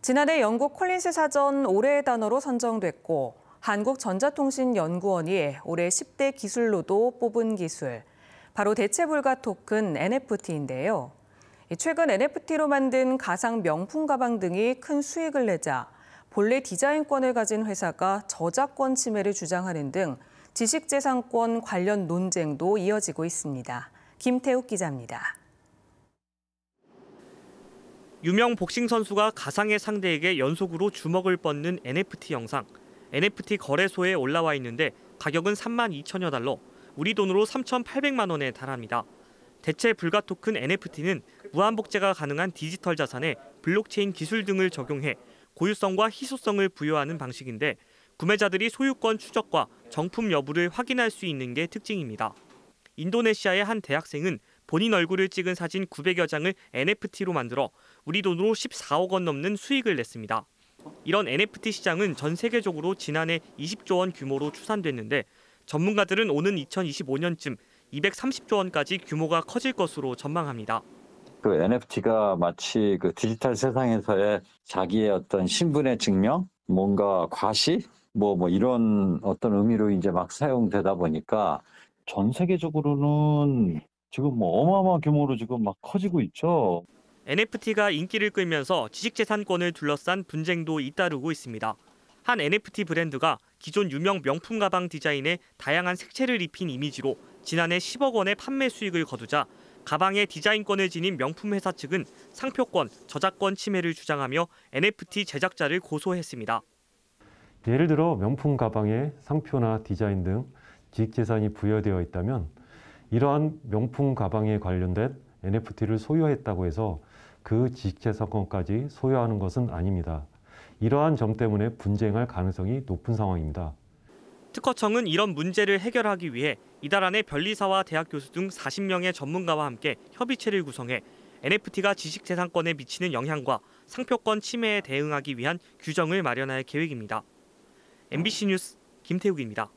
지난해 영국 콜린스 사전 올해의 단어로 선정됐고 한국전자통신연구원이 올해 10대 기술로도 뽑은 기술, 바로 대체불가 토큰 NFT인데요. 최근 NFT로 만든 가상 명품 가방 등이 큰 수익을 내자 본래 디자인권을 가진 회사가 저작권 침해를 주장하는 등 지식재산권 관련 논쟁도 이어지고 있습니다. 김태욱 기자입니다. 유명 복싱 선수가 가상의 상대에게 연속으로 주먹을 뻗는 NFT 영상. NFT 거래소에 올라와 있는데 가격은 3만 2천여 달러, 우리 돈으로 3,800만 원에 달합니다. 대체 불가 토큰 NFT는 무한 복제가 가능한 디지털 자산에 블록체인 기술 등을 적용해 고유성과 희소성을 부여하는 방식인데 구매자들이 소유권 추적과 정품 여부를 확인할 수 있는 게 특징입니다. 인도네시아의 한 대학생은 본인 얼굴을 찍은 사진 900여 장을 NFT로 만들어 우리 돈으로 14억 원 넘는 수익을 냈습니다. 이런 NFT 시장은 전 세계적으로 지난해 20조 원 규모로 추산됐는데 전문가들은 오는 2025년쯤 230조 원까지 규모가 커질 것으로 전망합니다. 그 NFT가 마치 그 디지털 세상에서의 자기의 어떤 신분의 증명, 뭔가 과시, 뭐, 뭐 이런 어떤 의미로 이제 막 사용되다 보니까 전 세계적으로는 지금 뭐 어마어마한 규모로 지금 막 커지고 있죠. NFT가 인기를 끌면서 지식재산권을 둘러싼 분쟁도 잇따르고 있습니다. 한 NFT 브랜드가 기존 유명 명품 가방 디자인에 다양한 색채를 입힌 이미지로 지난해 10억 원의 판매 수익을 거두자 가방의 디자인권을 지닌 명품 회사 측은 상표권, 저작권 침해를 주장하며 NFT 제작자를 고소했습니다. 예를 들어 명품 가방에 상표나 디자인 등 지식재산이 부여되어 있다면 이러한 명품 가방에 관련된 NFT를 소유했다고 해서 그 지식재산권까지 소유하는 것은 아닙니다. 이러한 점 때문에 분쟁할 가능성이 높은 상황입니다. 특허청은 이런 문제를 해결하기 위해 이달 안에 변리사와 대학 교수 등 40명의 전문가와 함께 협의체를 구성해 NFT가 지식재산권에 미치는 영향과 상표권 침해에 대응하기 위한 규정을 마련할 계획입니다. MBC 뉴스 김태욱입니다.